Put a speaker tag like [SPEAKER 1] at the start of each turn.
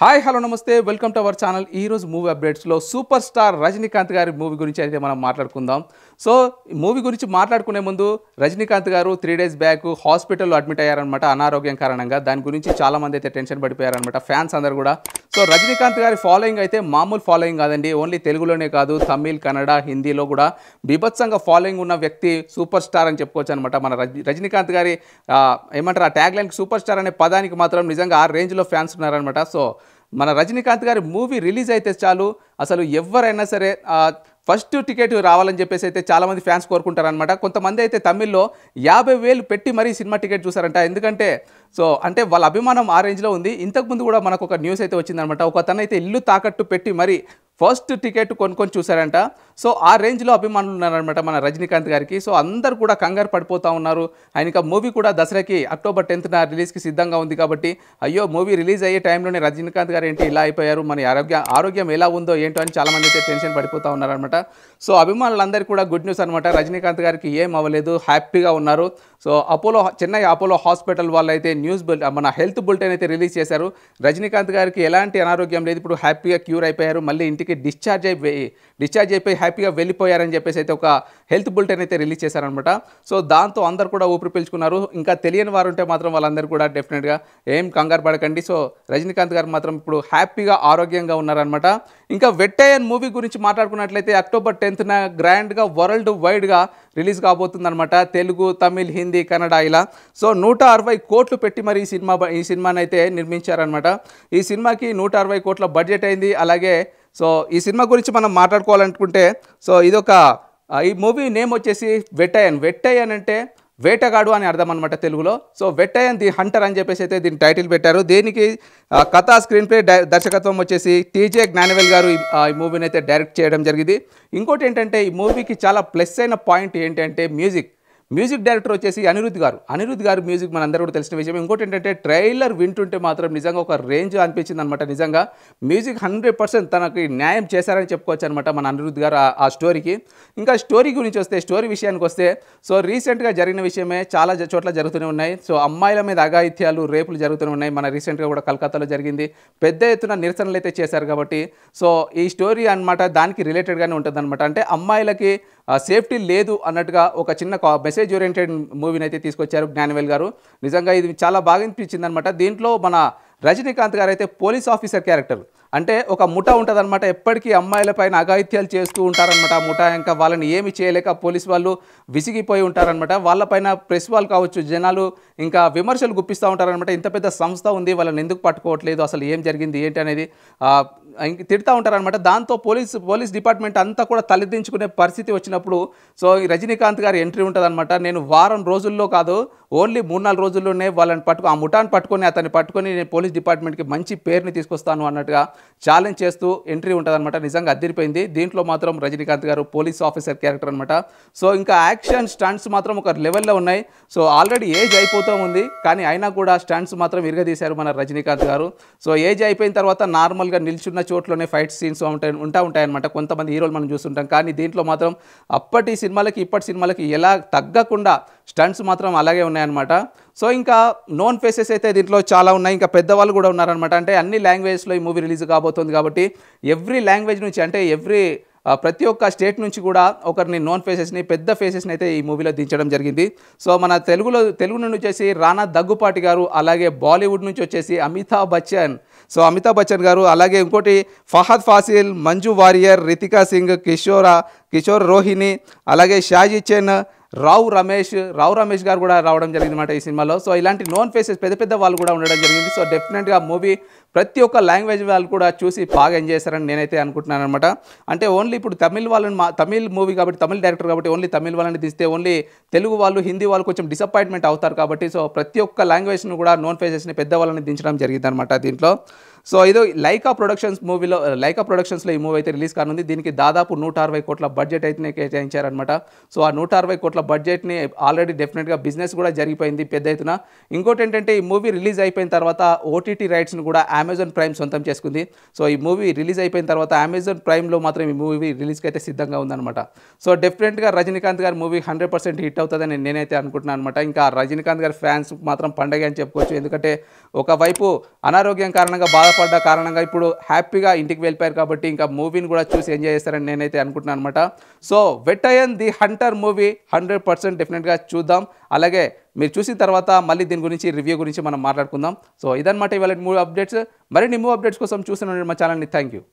[SPEAKER 1] hi hello నమస్తే welcome to our channel ఈరోజు movie అప్డేట్స్లో సూపర్ స్టార్ రజనీకాంత్ గారి మూవీ గురించి అయితే మనం మాట్లాడుకుందాం సో మూవీ గురించి మాట్లాడుకునే ముందు రజనీకాంత్ గారు త్రీ డేస్ బ్యాక్ హాస్పిటల్లో అడ్మిట్ అయ్యారనమాట అనారోగ్యం కారణంగా దాని గురించి చాలామంది అయితే టెన్షన్ పడిపోయారనమాట ఫ్యాన్స్ అందరు కూడా సో రజనీకాంత్ గారి ఫాలోయింగ్ అయితే మామూలు ఫాలోయింగ్ కాదండి ఓన్లీ తెలుగులోనే కాదు తమిళ్ కన్నడ హిందీలో కూడా బీభత్సంగా ఫాలోయింగ్ ఉన్న వ్యక్తి సూపర్ స్టార్ అని చెప్పుకోవచ్చు అనమాట మన రజనీకాంత్ గారి ఏమంటారు ఆ ట్యాగ్ సూపర్ స్టార్ అనే పదానికి మాత్రం నిజంగా ఆ రేంజ్లో ఫ్యాన్స్ ఉన్నారనమాట సో మన రజనీకాంత్ గారి మూవీ రిలీజ్ అయితే చాలు అసలు ఎవరైనా సరే ఫస్ట్ టికెట్ రావాలని చెప్పేసి అయితే చాలామంది ఫ్యాన్స్ కోరుకుంటారనమాట కొంతమంది అయితే తమిళ్లో యాభై వేలు పెట్టి మరీ సినిమా టికెట్ చూసారంట ఎందుకంటే సో అంటే వాళ్ళ అభిమానం ఆ రేంజ్లో ఉంది ఇంతకుముందు కూడా మనకు ఒక న్యూస్ అయితే వచ్చిందనమాట ఒక తనైతే ఇల్లు తాకట్టు పెట్టి మరీ ఫస్ట్ టికెట్ కొనుక్కొని చూసారంట సో ఆ రేంజ్లో అభిమానులు ఉన్నారనమాట మన రజనీకాంత్ గారికి సో అందరు కూడా కంగారు పడిపోతూ ఉన్నారు ఆయన మూవీ కూడా దసరాకి అక్టోబర్ టెన్త్న రిలీజ్కి సిద్ధంగా ఉంది కాబట్టి అయ్యో మూవీ రిలీజ్ అయ్యే టైంలోనే రజనీకాంత్ గారు ఏంటి ఇలా అయిపోయారు మన ఆరోగ్య ఆరోగ్యం ఎలా ఉందో ఏంటో అని చాలామంది అయితే టెన్షన్ పడిపోతూ ఉన్నారనమాట సో అభిమానులందరికీ కూడా గుడ్ న్యూస్ అనమాట రజనీకాంత్ గారికి ఏం అవ్వలేదు హ్యాపీగా ఉన్నారు so Apollo Chennai Apollo hospital వాళ్ళు అయితే న్యూస్ బుల్ మన హెల్త్ బులెటిన్ అయితే రిలీజ్ చేశారు రజనీకాంత్ గారికి ఎలాంటి అనారోగ్యం లేదు ఇప్పుడు హ్యాపీగా క్యూర్ అయిపోయారు మళ్ళీ ఇంటికి డిశ్చార్జ్ అయిపోయి డిశ్చార్జ్ అయిపోయి హ్యాపీగా వెళ్ళిపోయారని చెప్పేసి అయితే ఒక హెల్త్ బులెటిన్ అయితే రిలీజ్ చేశారనమాట సో దాంతో అందరు కూడా ఊపిరి పీల్చుకున్నారు ఇంకా తెలియని వారు ఉంటే మాత్రం వాళ్ళందరూ కూడా డెఫినెట్గా ఏం కంగారు పడకండి సో రజనీకాంత్ గారు మాత్రం ఇప్పుడు హ్యాపీగా ఆరోగ్యంగా ఉన్నారనమాట ఇంకా వెట్టయన్ మూవీ గురించి మాట్లాడుకున్నట్లయితే అక్టోబర్ టెన్త్న గ్రాండ్గా వరల్డ్ వైడ్గా రిలీజ్ కాబోతుందనమాట తెలుగు తమిళ్ హిందీ కన్నడ ఇలా సో నూట అరవై కోట్లు పెట్టి మరి ఈ సినిమా ఈ అయితే నిర్మించారనమాట ఈ సినిమాకి నూట అరవై కోట్ల బడ్జెట్ అయింది అలాగే సో ఈ సినిమా గురించి మనం మాట్లాడుకోవాలనుకుంటే సో ఇదొక ఈ మూవీ నేమ్ వచ్చేసి వెట్టయన్ వెట్టయన్ అంటే వేటగాడు అని అర్థం అనమాట తెలుగులో సో వెట్టయన్ ది హంటర్ అని చెప్పేసి అయితే దీని టైటిల్ పెట్టారు దీనికి కథ స్క్రీన్ ప్లే దర్శకత్వం వచ్చేసి టీజే జ్ఞానవేల్ గారు ఈ మూవీని అయితే డైరెక్ట్ చేయడం జరిగింది ఇంకోటి ఏంటంటే ఈ మూవీకి చాలా ప్లస్ అయిన పాయింట్ ఏంటంటే మ్యూజిక్ మ్యూజిక్ డైరెక్టర్ వచ్చేసి అనిరుద్ గారు అనిరుద్ గారు మ్యూజిక్ మనందరూ కూడా తెలిసిన విషయం ఇంకోటి ఏంటంటే ట్రైలర్ వింటుంటే మాత్రం నిజంగా ఒక రేంజ్ అనిపించింది అనమాట నిజంగా మ్యూజిక్ హండ్రెడ్ పర్సెంట్ తనకి న్యాయం చేశారని చెప్పుకోవచ్చు అనమాట మన అనిరుద్ గారు ఆ స్టోరీకి ఇంకా స్టోరీ గురించి వస్తే స్టోరీ విషయానికి వస్తే సో రీసెంట్గా జరిగిన విషయమే చాలా చోట్ల జరుగుతూనే ఉన్నాయి సో అమ్మాయిల మీద అఘాయిత్యాలు రేపులు జరుగుతూనే ఉన్నాయి మన రీసెంట్గా కూడా కలకత్తాలో జరిగింది పెద్ద ఎత్తున నిరసనలు అయితే చేశారు కాబట్టి సో ఈ స్టోరీ అనమాట దానికి రిలేటెడ్గానే ఉంటుంది అనమాట అంటే అమ్మాయిలకి సేఫ్టీ లేదు అన్నట్టుగా ఒక చిన్న మెసేజ్ మెసేజ్ ఓరియంటెడ్ మూవీని అయితే తీసుకొచ్చారు జ్ఞానవేల్ గారు నిజంగా ఇది చాలా బాగా అనిపించింది అనమాట దీంట్లో మన రజనీకాంత్ గారు అయితే పోలీస్ ఆఫీసర్ క్యారెక్టర్ అంటే ఒక ముఠా ఉంటుంది అనమాట ఎప్పటికీ అమ్మాయిల పైన అఘాయిత్యాలు చేస్తూ ఉంటారనమాట ఆ ముఠా ఇంకా వాళ్ళని ఏమి చేయలేక పోలీస్ వాళ్ళు విసిగిపోయి ఉంటారనమాట వాళ్ళపైన ప్రెస్ వాళ్ళు కావచ్చు జనాలు ఇంకా విమర్శలు గుప్పిస్తూ ఉంటారనమాట ఇంత పెద్ద సంస్థ ఉంది వాళ్ళని ఎందుకు పట్టుకోవట్లేదు అసలు ఏం జరిగింది ఏంటి అనేది తిడతా ఉంటారనమాట దాంతో పోలీస్ పోలీస్ డిపార్ట్మెంట్ అంతా కూడా తలెత్తించుకునే పరిస్థితి వచ్చినప్పుడు సో రజనీకాంత్ గారి ఎంట్రీ ఉంటుందన్నమాట నేను వారం రోజుల్లో కాదు ఓన్లీ మూడు నాలుగు రోజుల్లోనే వాళ్ళని పట్టుకు ఆ ముఠాన్ని పట్టుకొని అతన్ని పట్టుకొని నేను పోలీస్ డిపార్ట్మెంట్కి మంచి పేరుని తీసుకొస్తాను అన్నట్టుగా ఛాలెంజ్ చేస్తూ ఎంట్రీ ఉంటుందన్నమాట నిజంగా అద్దరిపోయింది దీంట్లో మాత్రం రజనీకాంత్ గారు పోలీస్ ఆఫీసర్ క్యారెక్టర్ అనమాట సో ఇంకా యాక్షన్ స్టంట్స్ మాత్రం ఒక లెవెల్లో ఉన్నాయి సో ఆల్రెడీ ఏజ్ అయిపోతూ ఉంది కానీ అయినా కూడా స్టంట్స్ మాత్రం విరగదీశారు మన రజనీకాంత్ గారు సో ఏజ్ అయిపోయిన తర్వాత నార్మల్గా నిల్చున్న చోట్లనే ఫైట్ సీన్స్ ఉంటాయి ఉంటా ఉంటాయన్నమాట కొంతమంది హీరోలు మనం చూస్తుంటాం కానీ దీంట్లో మాత్రం అప్పటి సినిమాలకి ఇప్పటి సినిమాలకి ఎలా తగ్గకుండా స్టంట్స్ మాత్రం అలాగే ఉన్నాయన్నమాట సో ఇంకా నోన్ ఫేసెస్ అయితే దీంట్లో చాలా ఉన్నాయి ఇంకా పెద్దవాళ్ళు కూడా ఉన్నారనమాట అంటే అన్ని లాంగ్వేజ్లో ఈ మూవీ రిలీజ్ కాబోతుంది కాబట్టి ఎవ్రీ లాంగ్వేజ్ నుంచి అంటే ఎవ్రీ ప్రతి ఒక్క స్టేట్ నుంచి కూడా ఒకరిని నోన్ ఫేసెస్ని పెద్ద ఫేసెస్ని అయితే ఈ మూవీలో దించడం జరిగింది సో మన తెలుగులో తెలుగు నుండి వచ్చేసి రానా దగ్గుపాటి గారు అలాగే బాలీవుడ్ నుంచి వచ్చేసి అమితాబ్ బచ్చన్ సో అమితాబ్ బచ్చన్ గారు అలాగే ఇంకోటి ఫహద్ ఫాసిల్ మంజు వారియర్ రితికా సింగ్ కిషోరా కిషోర్ రోహిణి అలాగే షాజీ చెన్ రావు రమేష్ రావు రమేష్ గారు కూడా రావడం జరిగిందన్నమాట ఈ సినిమాలో సో ఇలాంటి నోన్ ఫేసెస్ పెద్ద పెద్ద వాళ్ళు కూడా ఉండడం జరిగింది సో డెఫినెట్గా మూవీ ప్రతి ఒక్క లాంగ్వేజ్ వాళ్ళు కూడా చూసి బాగా ఎంజాయ్ చేశారని నేనైతే అనుకుంటున్నాను అనమాట అంటే ఓన్లీ ఇప్పుడు తమిళ్ వాళ్ళని తమిళ్ మూవీ కాబట్టి తమిళ్ డైరెక్టర్ కాబట్టి ఓన్లీ తమిళ్ వాళ్ళని తీస్తే ఓన్లీ తెలుగు వాళ్ళు హిందీ వాళ్ళు కొంచెం డిసప్పాయింట్మెంట్ అవుతారు కాబట్టి సో ప్రతి ఒక్క లాంగ్వేజ్ను కూడా నోన్ ఫేసెస్ని పెద్ద వాళ్ళని దించడం జరిగింది అనమాట దీంట్లో సో ఇది లైకా ప్రొడక్షన్స్ మూవీలో లైకా ప్రొడక్షన్స్లో ఈ మూవీ అయితే రిలీజ్ కానుంది దీనికి దాదాపు నూట అరవై కోట్ల బడ్జెట్ అయితే కేటాయించారనమాట సో ఆ నూట అరవై కోట్ల బడ్జెట్ని ఆల్రెడీ డెఫినెట్గా బిజినెస్ కూడా జరిగిపోయింది పెద్ద ఎత్తున ఇంకోటి ఏంటంటే ఈ మూవీ రిలీజ్ అయిపోయిన తర్వాత ఓటీటీ రైట్స్ని కూడా అమెజాన్ ప్రైమ్ సొంతం చేసుకుంది సో ఈ మూవీ రిలీజ్ అయిపోయిన తర్వాత అమెజాన్ ప్రైమ్లో మాత్రం ఈ మూవీ రిలీజ్కి అయితే సిద్ధంగా ఉందన్నమాట సో డెఫినెట్గా రజనీకాంత్ గారి మూవీ హండ్రెడ్ పర్సెంట్ హిట్ అవుతుందని నేనైతే అనుకుంటున్నాను అనమాట ఇంకా రజనీకాంత్ గారి ఫ్యాన్స్ మాత్రం పండగ అని చెప్పుకోవచ్చు ఎందుకంటే ఒకవైపు అనారోగ్యం కారణంగా బాధ పడ్డ కారణంగా ఇప్పుడు హ్యాపీగా ఇంటికి వెళ్ళిపోయారు కాబట్టి ఇంకా మూవీని కూడా చూసి ఎంజాయ్ చేస్తారని నేనైతే అనుకుంటున్నాను అనమాట so Vettaiyan the hunter movie hundred percent డెఫినెట్గా చూద్దాం అలాగే మీరు చూసిన తర్వాత మళ్ళీ దీని గురించి రివ్యూ గురించి మనం మాట్లాడుకుందాం సో ఇదనమాట ఇవాళ మూవీ అప్డేట్స్ మరిన్ని మూవీ అప్డేట్స్ కోసం చూసిన మా ఛానల్ని థ్యాంక్ యూ